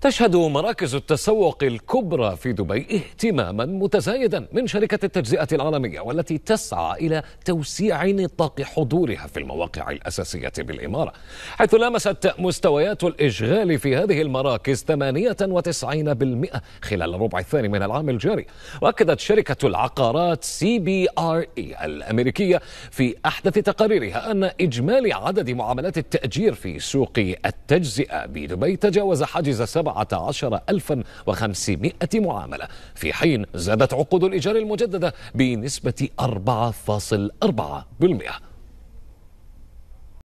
تشهد مراكز التسوق الكبرى في دبي اهتماما متزايدا من شركة التجزئة العالمية والتي تسعى إلى توسيع نطاق حضورها في المواقع الأساسية بالإمارة حيث لامست مستويات الإشغال في هذه المراكز 98% خلال الربع الثاني من العام الجاري وأكدت شركة العقارات سي بي ار اي الأمريكية في أحدث تقاريرها أن إجمالي عدد معاملات التأجير في سوق التجزئة بدبي تجاوز حاجز 7 17500 معاملة في حين زادت عقود الإيجار المجددة بنسبة 4.4%